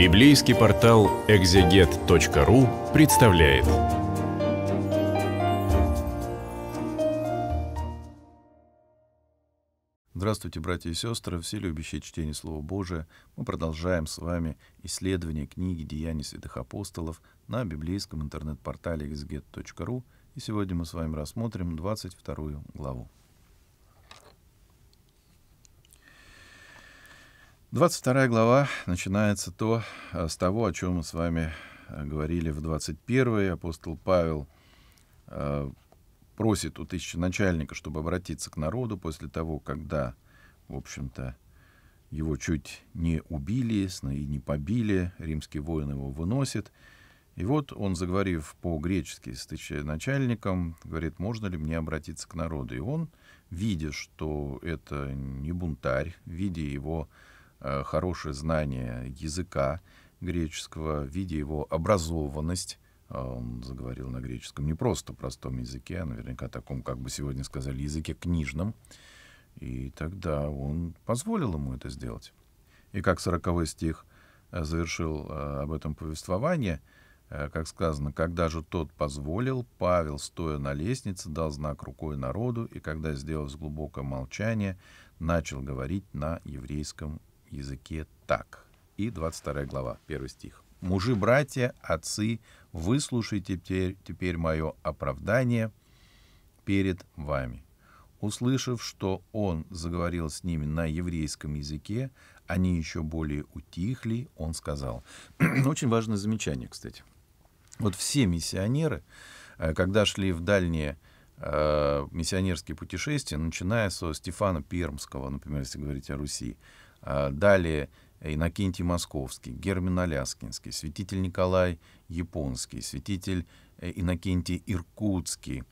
Библейский портал экзегет.ру представляет. Здравствуйте, братья и сестры, все любящие чтение Слова Божия. Мы продолжаем с вами исследование книги «Деяний святых апостолов» на библейском интернет-портале exeget.ru. И сегодня мы с вами рассмотрим 22 главу. 22 глава начинается то, э, с того, о чем мы с вами э, говорили в 21 апостол Павел э, просит у тысячи начальника, чтобы обратиться к народу после того, когда, в общем-то, его чуть не убили и не побили, римский воин его выносит. И вот он, заговорив по-гречески с начальником, говорит, можно ли мне обратиться к народу. И он, видя, что это не бунтарь, видя его Э, хорошее знание языка греческого, видя его образованность, а он заговорил на греческом не просто простом языке, а наверняка таком, как бы сегодня сказали, языке книжном. И тогда он позволил ему это сделать. И как сороковой стих э, завершил э, об этом повествование, как сказано, когда же тот позволил, Павел, стоя на лестнице, дал знак рукой народу, и когда сделал глубокое молчание, начал говорить на еврейском языке так. И 22 глава, 1 стих. «Мужи, братья, отцы, выслушайте теперь, теперь мое оправдание перед вами». Услышав, что он заговорил с ними на еврейском языке, они еще более утихли, он сказал. Очень важное замечание, кстати. Вот все миссионеры, э, когда шли в дальние э, миссионерские путешествия, начиная со Стефана Пермского, например, если говорить о Руси, а, далее Иннокентий Московский, Гермин Аляскинский, святитель Николай Японский, святитель э, Иннокентий Иркутский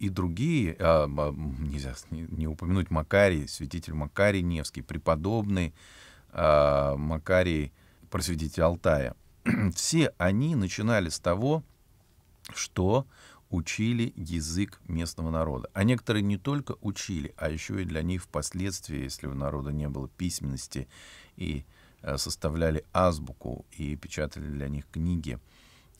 и другие, а, а, нельзя не упомянуть Макарий, святитель Макарий Невский, преподобный Макарий, просветитель Алтая. Все они начинали с того, что учили язык местного народа. А некоторые не только учили, а еще и для них впоследствии, если у народа не было письменности, и э, составляли азбуку, и печатали для них книги,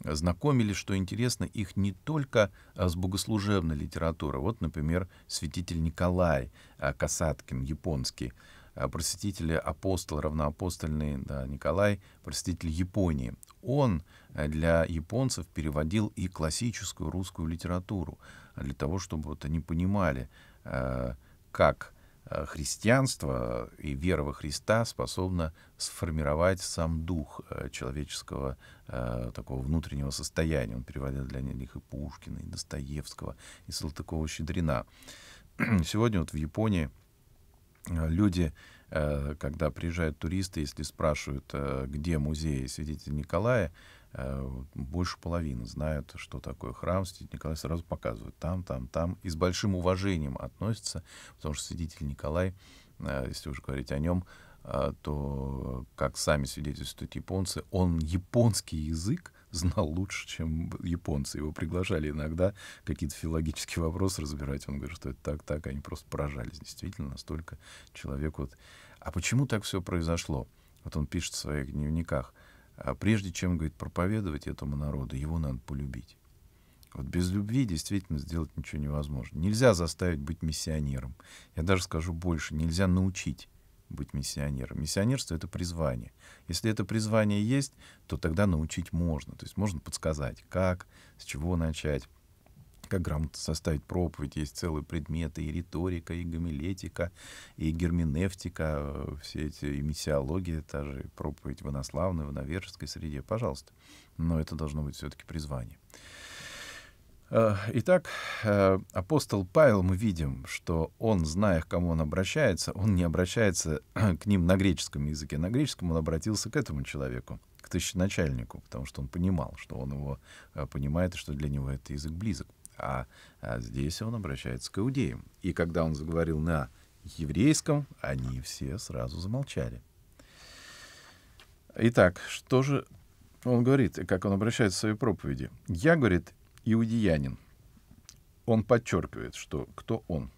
знакомили, что интересно, их не только э, с богослужебной литературой. Вот, например, святитель Николай э, Касаткин, японский, Э, просветителя апостол, равноапостольный да, Николай, просветитель Японии. Он э, для японцев переводил и классическую русскую литературу, э, для того, чтобы вот они понимали, как христианство и вера во Христа способна сформировать сам дух человеческого такого внутреннего состояния. Он переводил для них и Пушкина, и Достоевского, и Салтыкова-Щедрина. Сегодня вот в Японии — Э, люди, э, когда приезжают туристы, если спрашивают, э, где музей свидетеля Николая, больше половины знают, что такое храм. свидетель Николай сразу показывают там, там, там. И с большим уважением относятся, потому что свидетель Николай, если уже говорить о нем, то, как сами свидетельствуют японцы, он японский язык знал лучше, чем японцы. Его приглашали иногда какие-то филологические вопросы разбирать. Он говорит, что это так, так. Они просто поражались. Действительно, настолько человек вот... А почему так все произошло? Вот он пишет в своих дневниках. А прежде чем, говорит, проповедовать этому народу, его надо полюбить. Вот без любви действительно сделать ничего невозможно. Нельзя заставить быть миссионером. Я даже скажу больше, нельзя научить быть миссионером. Миссионерство — это призвание. Если это призвание есть, то тогда научить можно. То есть можно подсказать, как, с чего начать как грамотно составить проповедь. Есть целые предметы, и риторика, и гомилетика, и герменевтика, э, все эти, и миссиология, та же проповедь в инославной, в иновержеской среде. Пожалуйста. Но это должно быть все-таки призвание. Э, итак, э, апостол Павел, мы видим, что он, зная, к кому он обращается, он не обращается к ним на греческом языке. На греческом он обратился к этому человеку, к тысяченачальнику, потому что он понимал, что он его э, понимает, и что для него этот язык близок. А, а, здесь он обращается к иудеям. И когда он заговорил на еврейском, они все сразу замолчали. Итак, что же он говорит, как он обращается в своей проповеди? «Я, — говорит, — иудеянин. Он подчеркивает, что кто он.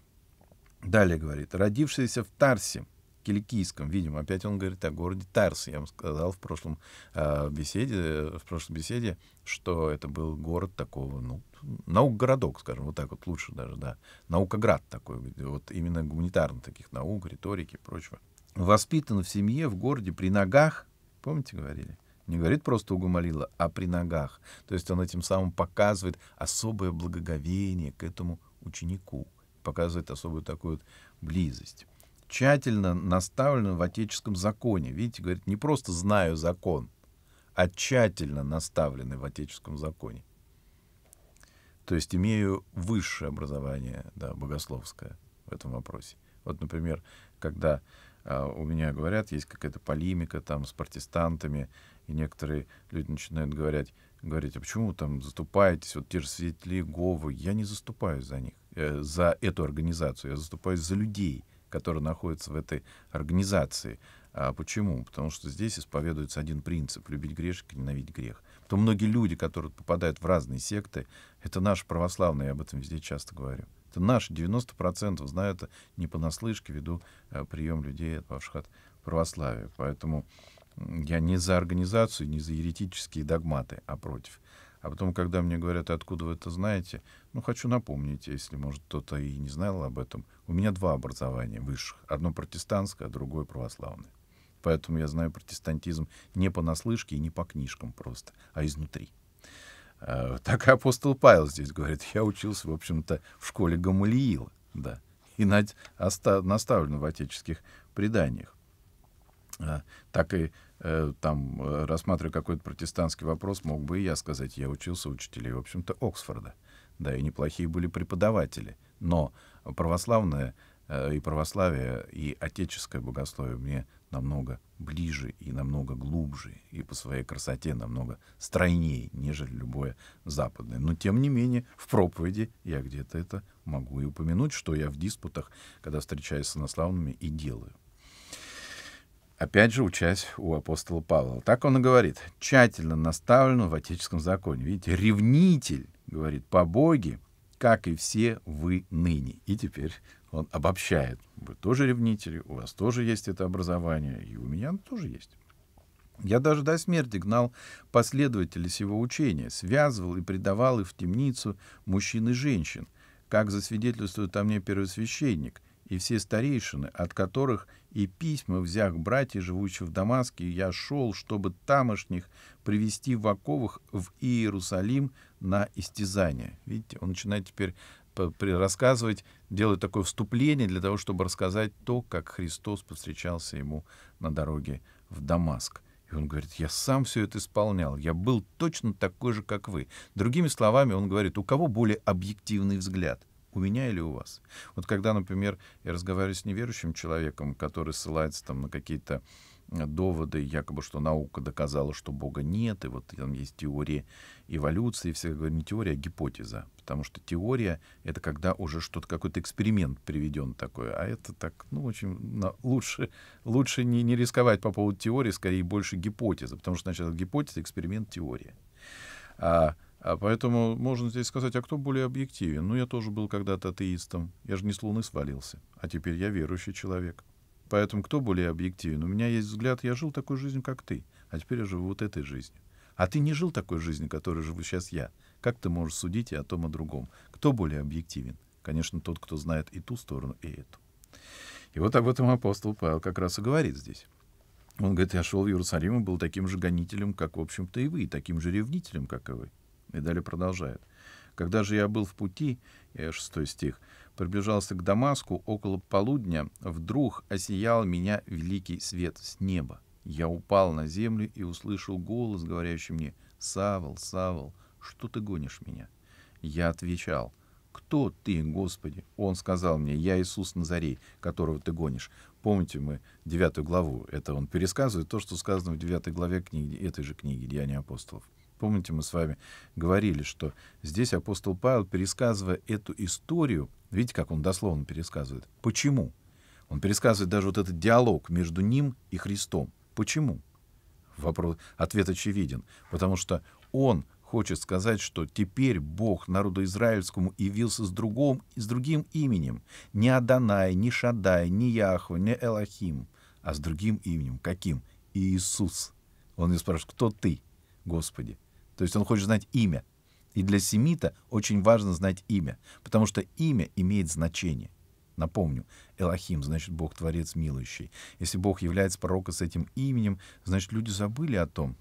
Далее говорит, родившийся в Тарсе, Киликийском, видимо, опять он говорит о городе Тарс. Я вам сказал в прошлом а, беседе, в прошлой беседе, что это был город такого, ну, наук-городок, скажем, вот так вот лучше даже, да. Наукоград такой, вот именно гуманитарно таких наук, риторики и прочего. Воспитан в семье, в городе, при ногах, помните, говорили? Не говорит просто угомолила, а при ногах. То есть он этим самым показывает особое благоговение к этому ученику, показывает особую такую вот близость. Тщательно наставлено в отеческом законе. Видите, говорит, не просто знаю закон, а тщательно наставленный в отеческом законе. То есть имею высшее образование да, богословское в этом вопросе. Вот, например, когда а, у меня говорят, есть какая-то полемика там с протестантами, и некоторые люди начинают говорить, говорить, а почему вы там заступаетесь, вот те же свидетели Иеговы, я не заступаюсь за них, э, за эту организацию, я заступаюсь за людей, которые находятся в этой организации. А почему? Потому что здесь исповедуется один принцип — любить грешника, ненавидеть грех. То многие люди, которые попадают в разные секты, это наши православные, я об этом везде часто говорю. Это наши 90% знают не понаслышке, ввиду э, прием людей, отпавших от православия. Поэтому я не за организацию, не за еретические догматы, а против. А потом, когда мне говорят, откуда вы это знаете, ну, хочу напомнить, если, может, кто-то и не знал об этом. У меня два образования высших. Одно протестантское, а другое православное. Поэтому я знаю протестантизм не понаслышке и не по книжкам просто, а изнутри. А, так и апостол Павел здесь говорит, я учился, в общем-то, в школе Гамалиила, да, и наставлен в отеческих преданиях. А, так и Э, там, э, рассматривая какой-то протестантский вопрос, мог бы и я сказать, я учился учителей, в общем-то, Оксфорда. Да, и неплохие были преподаватели. Но православное э, и православие, и отеческое богословие мне намного ближе и намного глубже, и по своей красоте намного стройнее, нежели любое западное. Но, тем не менее, в проповеди я где-то это могу и упомянуть, что я в диспутах, когда встречаюсь с инославными, и делаю опять же, учась у апостола Павла. Так он и говорит, тщательно наставлен в отеческом законе. Видите, ревнитель, говорит, по Боге, как и все вы ныне. И теперь он обобщает. Вы тоже ревнители, у вас тоже есть это образование, и у меня оно тоже есть. Я даже до смерти гнал последователей сего учения, связывал и предавал их в темницу мужчин и женщин, как засвидетельствует о мне первосвященник, и все старейшины, от которых и письма взяв братья, живущих в Дамаске, я шел, чтобы тамошних привести в оковах в Иерусалим на истязание». Видите, он начинает теперь рассказывать, делает такое вступление для того, чтобы рассказать то, как Христос повстречался ему на дороге в Дамаск. И он говорит, я сам все это исполнял, я был точно такой же, как вы. Другими словами, он говорит, у кого более объективный взгляд — у меня или у вас. Вот когда, например, я разговариваю с неверующим человеком, который ссылается там на какие-то э, доводы, якобы, что наука доказала, что Бога нет, и вот там есть теория эволюции, все говорят, не теория, а гипотеза, потому что теория — это когда уже что-то, какой-то эксперимент приведен такой, а это так, ну, очень ну, лучше, лучше не, не рисковать по поводу теории, скорее больше гипотеза, потому что сначала гипотеза, эксперимент, теория. А, а поэтому можно здесь сказать, а кто более объективен? Ну, я тоже был когда-то атеистом. Я же не с луны свалился. А теперь я верующий человек. Поэтому кто более объективен? У меня есть взгляд, я жил такой жизнью, как ты. А теперь я живу вот этой жизнью. А ты не жил такой жизнью, которой живу сейчас я. Как ты можешь судить и о том, и о другом? Кто более объективен? Конечно, тот, кто знает и ту сторону, и эту. И вот об этом апостол Павел как раз и говорит здесь. Он говорит, я шел в Иерусалим и был таким же гонителем, как, в общем-то, и вы, и таким же ревнителем, как и вы. И далее продолжает. «Когда же я был в пути, 6 э, стих, приближался к Дамаску около полудня, вдруг осиял меня великий свет с неба. Я упал на землю и услышал голос, говорящий мне, «Савол, Савол, что ты гонишь меня?» Я отвечал, «Кто ты, Господи?» Он сказал мне, «Я Иисус Назарей, которого ты гонишь». Помните, мы девятую главу, это он пересказывает то, что сказано в девятой главе книги, этой же книги «Деяния апостолов». Помните, мы с вами говорили, что здесь апостол Павел, пересказывая эту историю, видите, как он дословно пересказывает, почему? Он пересказывает даже вот этот диалог между ним и Христом. Почему? Вопрос, ответ очевиден. Потому что он хочет сказать, что теперь Бог народу израильскому явился с, другом, с другим именем. Не Адонай, не Шадай, не Яхва, не Элохим, а с другим именем. Каким? Иисус. Он не спрашивает, кто ты, Господи? То есть он хочет знать имя. И для семита очень важно знать имя, потому что имя имеет значение. Напомню, Элохим значит Бог Творец Милующий. Если Бог является пророком с этим именем, значит люди забыли о том,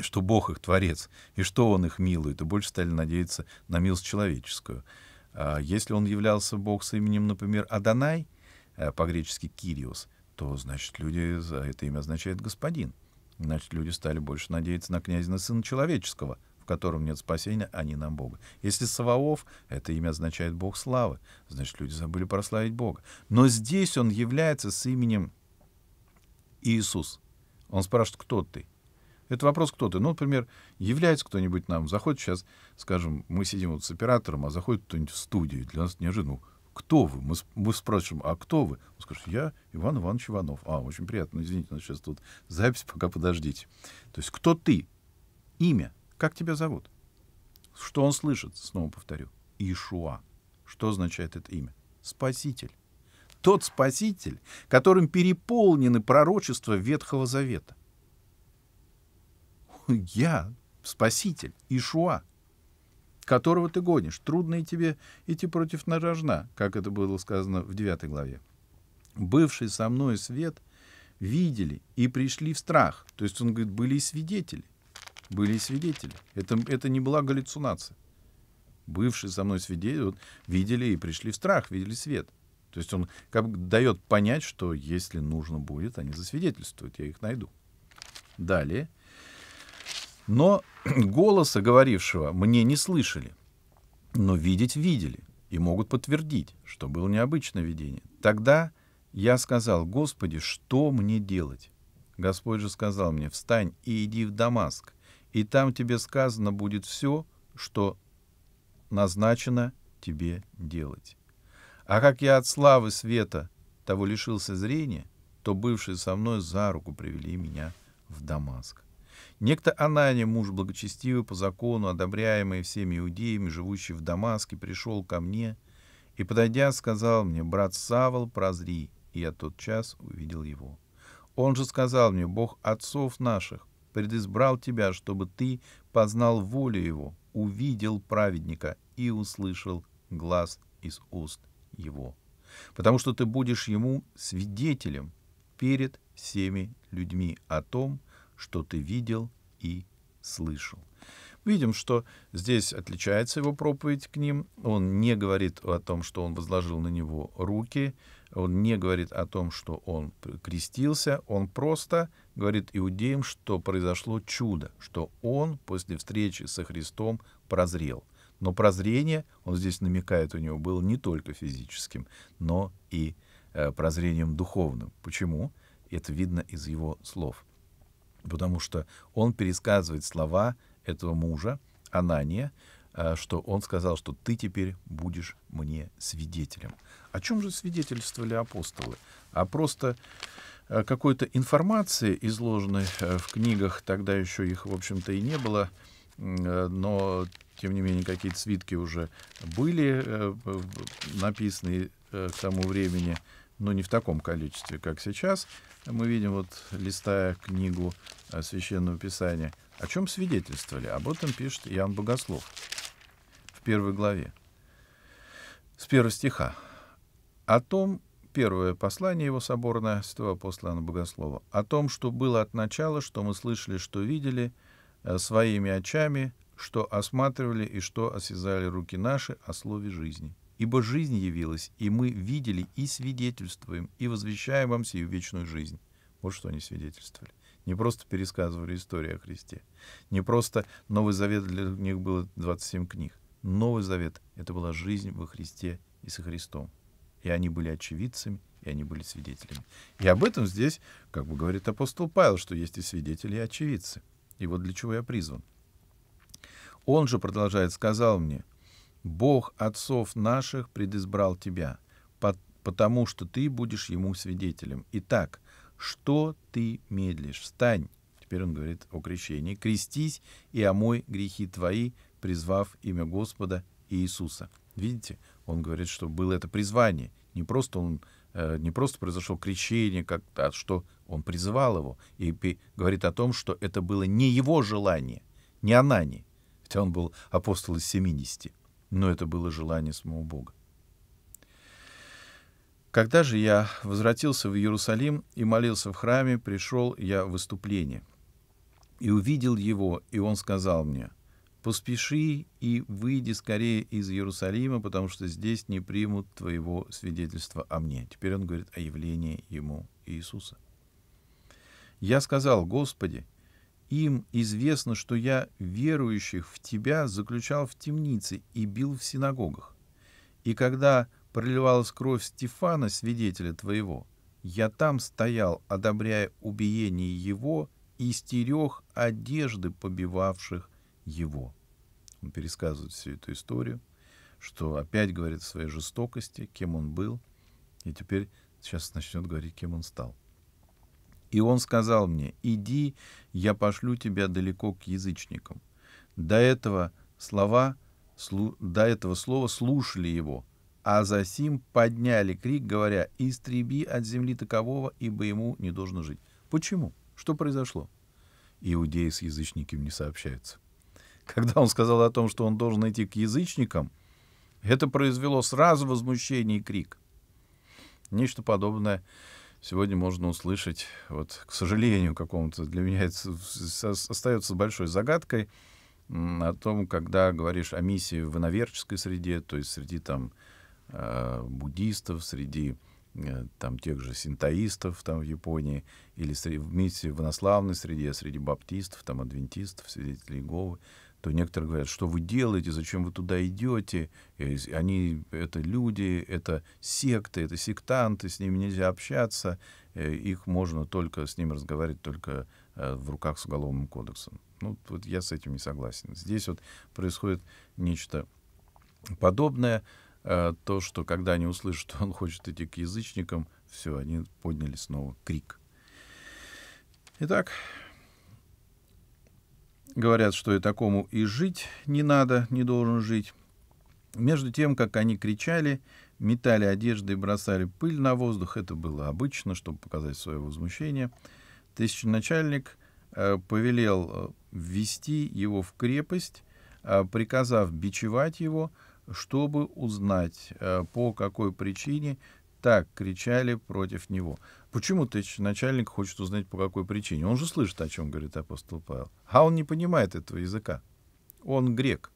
что Бог их Творец, и что Он их милует, и больше стали надеяться на милость человеческую. А если Он являлся Бог с именем, например, Адонай, э, по-гречески Кириос, то, значит, люди, за это имя означает «господин». Значит, люди стали больше надеяться на князя, на сына человеческого, в котором нет спасения, а не на Бога. Если Саваоф, это имя означает Бог славы, значит, люди забыли прославить Бога. Но здесь он является с именем Иисус. Он спрашивает, кто ты? Это вопрос, кто ты. Ну, например, является кто-нибудь нам, заходит сейчас, скажем, мы сидим вот с оператором, а заходит кто-нибудь в студию, для нас неожиданно, кто вы? Мы, мы спрашиваем, а кто вы? Он скажет, я Иван Иванович Иванов. А, очень приятно, извините, у нас сейчас тут запись, пока подождите. То есть кто ты? Имя. Как тебя зовут? Что он слышит? Снова повторю. Ишуа. Что означает это имя? Спаситель. Тот Спаситель, которым переполнены пророчества Ветхого Завета. Я Спаситель, Ишуа которого ты гонишь. Трудно и тебе идти против нарожна, как это было сказано в 9 главе. «Бывший со мной свет видели и пришли в страх». То есть он говорит, были и свидетели. Были и свидетели. Это, это не была галлюцинация. Бывшие со мной свидетели вот, видели и пришли в страх, видели свет. То есть он как бы дает понять, что если нужно будет, они засвидетельствуют, я их найду. Далее, но голоса говорившего мне не слышали, но видеть видели и могут подтвердить, что было необычное видение. Тогда я сказал, Господи, что мне делать? Господь же сказал мне, встань и иди в Дамаск, и там тебе сказано будет все, что назначено тебе делать. А как я от славы света того лишился зрения, то бывшие со мной за руку привели меня в Дамаск. Некто Анания, муж благочестивый по закону, одобряемый всеми иудеями, живущий в Дамаске, пришел ко мне и, подойдя, сказал мне, «Брат Савол, прозри!» И я тот час увидел его. Он же сказал мне, «Бог отцов наших предизбрал тебя, чтобы ты познал волю его, увидел праведника и услышал глаз из уст его. Потому что ты будешь ему свидетелем перед всеми людьми о том, что ты видел и слышал. Видим, что здесь отличается его проповедь к ним. Он не говорит о том, что он возложил на него руки, он не говорит о том, что он крестился, он просто говорит иудеям, что произошло чудо, что он после встречи со Христом прозрел. Но прозрение, он здесь намекает, у него было не только физическим, но и э, прозрением духовным. Почему? Это видно из его слов потому что он пересказывает слова этого мужа, Анания, э, что он сказал, что ты теперь будешь мне свидетелем. О чем же свидетельствовали апостолы? А просто э, какой-то информации, изложенной э, в книгах, тогда еще их, в общем-то, и не было, но, тем не менее, какие-то свитки уже были написаны к тому времени но не в таком количестве, как сейчас. Мы видим, вот, листая книгу э, Священного Писания, о чем свидетельствовали. Об этом пишет Иоанн Богослов в первой главе, с первого стиха. О том, первое послание его соборное, святого апостола Иоанна Богослова, о том, что было от начала, что мы слышали, что видели э, своими очами, что осматривали и что осязали руки наши о слове жизни. — Ибо жизнь явилась, и мы видели и свидетельствуем, и возвещаем вам сию вечную жизнь. Вот что они свидетельствовали. Не просто пересказывали историю о Христе. Не просто Новый Завет для них было 27 книг. Новый Завет — это была жизнь во Христе и со Христом. И они были очевидцами, и они были свидетелями. И об этом здесь, как бы говорит апостол Павел, что есть и свидетели, и очевидцы. И вот для чего я призван. Он же, продолжает, сказал мне, Бог отцов наших предизбрал тебя, потому что ты будешь ему свидетелем. Итак, что ты медлишь? Встань, теперь он говорит о крещении, крестись и омой грехи твои, призвав имя Господа Иисуса. Видите, он говорит, что было это призвание. Не просто он э, не просто произошло крещение, как а что он призывал его, и говорит о том, что это было не его желание, не Анани, хотя он был апостол из 70, но это было желание самого Бога. Когда же я возвратился в Иерусалим и молился в храме, пришел я в выступление. И увидел его, и он сказал мне, «Поспеши и выйди скорее из Иерусалима, потому что здесь не примут твоего свидетельства о мне». Теперь он говорит о явлении ему Иисуса. Я сказал, «Господи, им известно, что я верующих в тебя заключал в темнице и бил в синагогах. И когда проливалась кровь Стефана, свидетеля твоего, я там стоял, одобряя убиение его и стерег одежды побивавших его. Он пересказывает всю эту историю, что опять говорит о своей жестокости, кем он был, и теперь сейчас начнет говорить, кем он стал. И он сказал мне, иди, я пошлю тебя далеко к язычникам. До этого слова, слу, до этого слова слушали его, а за сим подняли крик, говоря, истреби от земли такового, ибо ему не должно жить. Почему? Что произошло? Иудеи с язычниками не сообщаются. Когда он сказал о том, что он должен идти к язычникам, это произвело сразу возмущение и крик. Нечто подобное сегодня можно услышать, вот, к сожалению, какому-то для меня это остается большой загадкой о том, когда говоришь о миссии в иноверческой среде, то есть среди там э, буддистов, среди э, там тех же синтоистов там в Японии, или среди, в миссии в инославной среде, среди баптистов, там адвентистов, свидетелей Иеговы, то некоторые говорят, что вы делаете, зачем вы туда идете, они это люди, это секты, это сектанты, с ними нельзя общаться, э, их можно только с ними разговаривать только э, в руках с уголовным кодексом. Ну, вот я с этим не согласен. Здесь вот происходит нечто подобное, э, то, что когда они услышат, что он хочет идти к язычникам, все, они подняли снова крик. Итак, говорят, что и такому и жить не надо, не должен жить. Между тем, как они кричали, метали одежды и бросали пыль на воздух, это было обычно, чтобы показать свое возмущение, тысяченачальник э, повелел э, ввести его в крепость, э, приказав бичевать его, чтобы узнать, э, по какой причине так кричали против него. Почему тысяч? Начальник хочет узнать, по какой причине. Он же слышит, о чем говорит апостол Павел. А он не понимает этого языка. Он грек.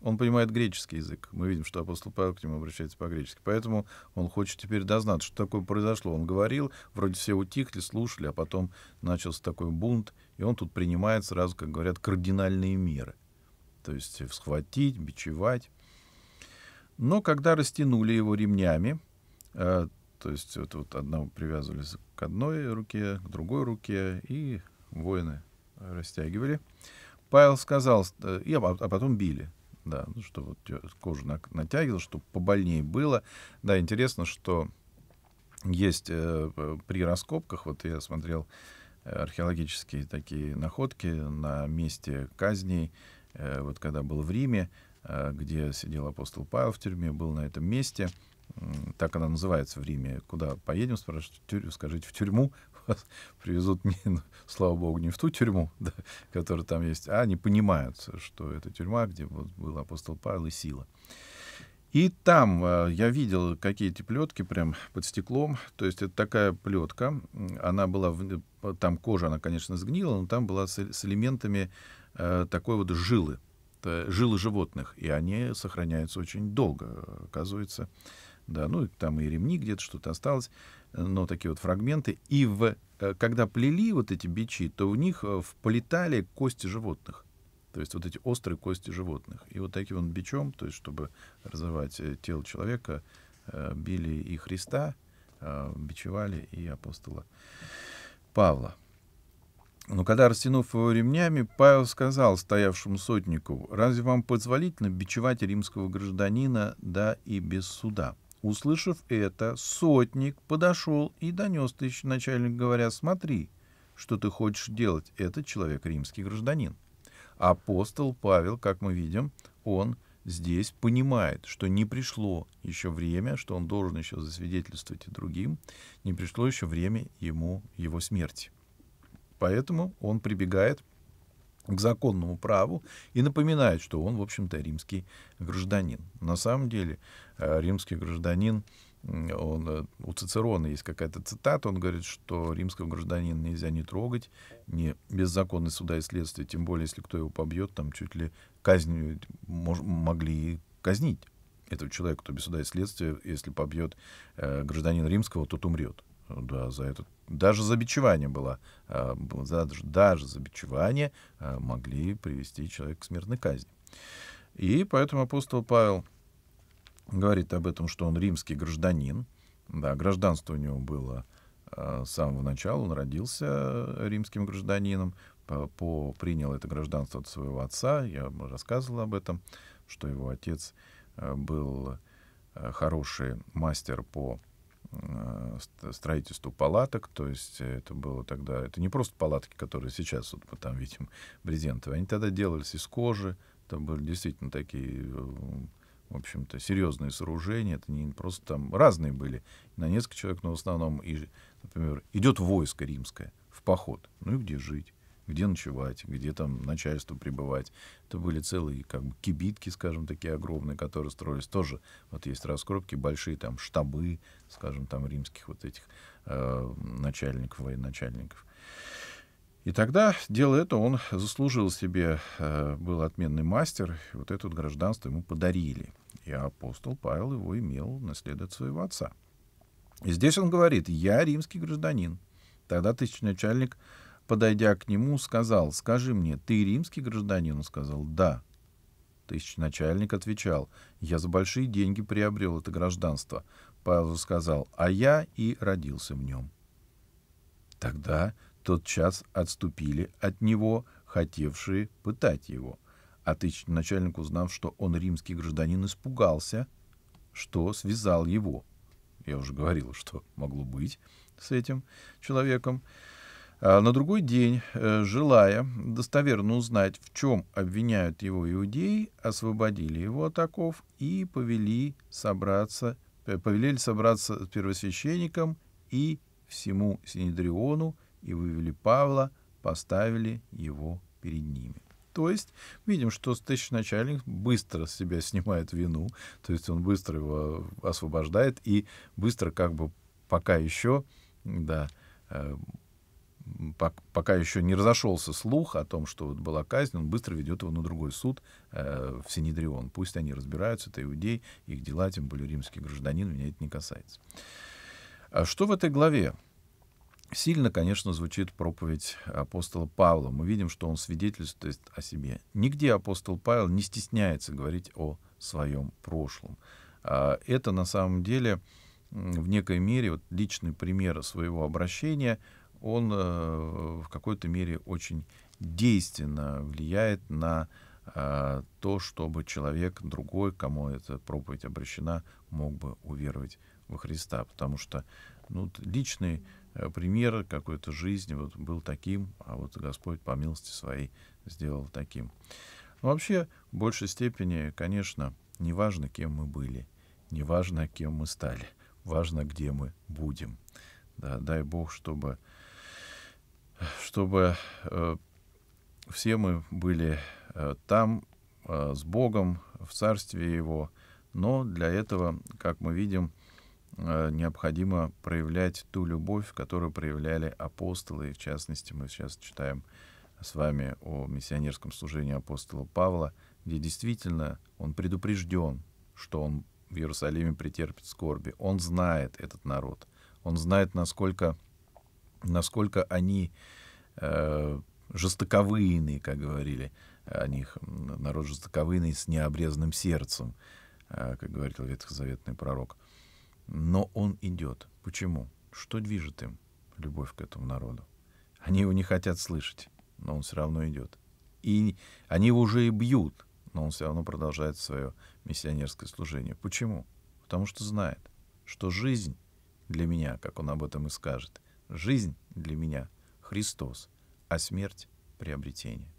Он понимает греческий язык. Мы видим, что апостол Павел к нему обращается по-гречески. Поэтому он хочет теперь дознаться, что такое произошло. Он говорил, вроде все утихли, слушали, а потом начался такой бунт. И он тут принимает сразу, как говорят, кардинальные меры. То есть схватить, бичевать. Но когда растянули его ремнями, э, то есть вот, вот одного привязывались к одной руке, к другой руке, и воины растягивали. Павел сказал, э, и, а, а потом били. Да, ну что вот кожу натягивал, чтобы побольнее было. Да, интересно, что есть э, при раскопках, вот я смотрел э, археологические такие находки на месте казней, э, вот когда был в Риме, э, где сидел апостол Павел в тюрьме, был на этом месте — так она называется в Риме. Куда поедем, спрашивают, тюрь, скажите, в тюрьму вас привезут, не, ну, слава богу, не в ту тюрьму, да, которая там есть, а они понимают, что это тюрьма, где вот был апостол Павел и Сила. И там э, я видел какие-то плетки прям под стеклом. То есть это такая плетка. Она была, в, там кожа, она, конечно, сгнила, но там была с, с элементами э, такой вот жилы, э, жилы животных. И они сохраняются очень долго, оказывается да, ну там и ремни где-то что-то осталось, э, но такие вот фрагменты. И в, э, когда плели вот эти бичи, то в них э, вплетали кости животных. То есть вот эти острые кости животных. И вот таким вот бичом, то есть чтобы развивать тело человека, били и Христа, бичевали и апостола Павла. Но когда, растянув его ремнями, Павел сказал стоявшему сотнику, «Разве вам позволительно бичевать римского гражданина, да и без суда?» Услышав это, сотник подошел и донес тысяч начальник, говоря, смотри, что ты хочешь делать, этот человек римский гражданин. Апостол Павел, как мы видим, он здесь понимает, что не пришло еще время, что он должен еще засвидетельствовать и другим, не пришло еще время ему его смерти. Поэтому он прибегает к законному праву и напоминает, что он, в общем-то, римский гражданин. На самом деле Э, римский гражданин, он, э, у Цицерона есть какая-то цитата, он говорит, что римского гражданина нельзя не трогать, не беззаконный суда и следствия, тем более, если кто его побьет, там чуть ли казнью э, мож, могли казнить этого человека, кто без суда и следствия, если побьет э, гражданин римского, тот умрет. Да, за это даже за бичевание было, э, за, даже за бичевание э, могли привести человека к смертной казни. И поэтому апостол Павел говорит об этом, что он римский гражданин. Да, гражданство у него было э, с самого начала, он родился римским гражданином, по, по, принял это гражданство от своего отца, я рассказывал об этом, что его отец а, был а, хороший мастер по строительству палаток, то есть это было тогда, это не просто палатки, которые сейчас вот мы там видим брезентовые, они тогда делались из кожи, это были действительно такие э, в общем-то, серьезные сооружения. Это не просто там разные были на несколько человек, но в основном, и, например, идет войско римское в поход. Ну и где жить? где ночевать, где там начальству пребывать. Это были целые как бы кибитки, скажем, такие огромные, которые строились. Тоже вот есть раскопки, большие там штабы, скажем, там римских вот этих э, начальников, военачальников. И тогда, делая это, он заслужил себе, э, был отменный мастер, вот это вот гражданство ему подарили. И апостол Павел его имел наследовать своего отца. И здесь он говорит, я римский гражданин. Тогда тысячный начальник, подойдя к нему, сказал, скажи мне, ты римский гражданин? Он сказал, да. Тысячный начальник отвечал, я за большие деньги приобрел это гражданство. Павел сказал, а я и родился в нем. Тогда тот час отступили от него, хотевшие пытать его — а ты начальник, узнав, что он римский гражданин, испугался, что связал его. Я уже говорил, что могло быть с этим человеком. А на другой день, э, желая достоверно узнать, в чем обвиняют его иудеи, освободили его от оков и повели собраться, э, повелели собраться с первосвященником и всему Синедриону, и вывели Павла, поставили его перед ними. То есть видим, что тысяч начальник быстро с себя снимает вину, то есть он быстро его освобождает и быстро как бы пока еще, да, э, пока еще не разошелся слух о том, что вот была казнь, он быстро ведет его на другой суд э, в Синедрион. Пусть они разбираются, это иудей, их дела, тем более римский гражданин, меня это не касается. А что в этой главе? Сильно, конечно, звучит проповедь апостола Павла. Мы видим, что он свидетельствует о себе. Нигде апостол Павел не стесняется говорить о своем прошлом. А, это на самом деле в некой мере вот личный пример своего обращения. Он э, в какой-то мере очень действенно влияет на а, то, чтобы человек другой, кому эта проповедь обращена, мог бы уверовать во Христа. Потому что ну, личный Э, пример какой-то жизни вот был таким, а вот Господь по милости своей сделал таким. Но ну, вообще, в большей степени, конечно, не важно, кем мы были, не важно, кем мы стали, важно, где мы будем. Да, дай Бог, чтобы, чтобы э, все мы были э, там, э, с Богом, в Царстве Его. Но для этого, как мы видим, Э, необходимо проявлять ту любовь, которую проявляли апостолы. И в частности, мы сейчас читаем с вами о миссионерском служении апостола Павла, где действительно он предупрежден, что он в Иерусалиме претерпит скорби. Он знает этот народ. Он знает, насколько, насколько они э, жестоковыйные, как говорили о них, народ жестоковыйный с необрезанным сердцем, э, как говорил ветхозаветный пророк. Э, но он идет. Почему? Что движет им? Любовь к этому народу. Они его не хотят слышать, но он все равно идет. И они его уже и бьют, но он все равно продолжает свое миссионерское служение. Почему? Потому что знает, что жизнь для меня, как он об этом и скажет, жизнь для меня — Христос, а смерть — приобретение.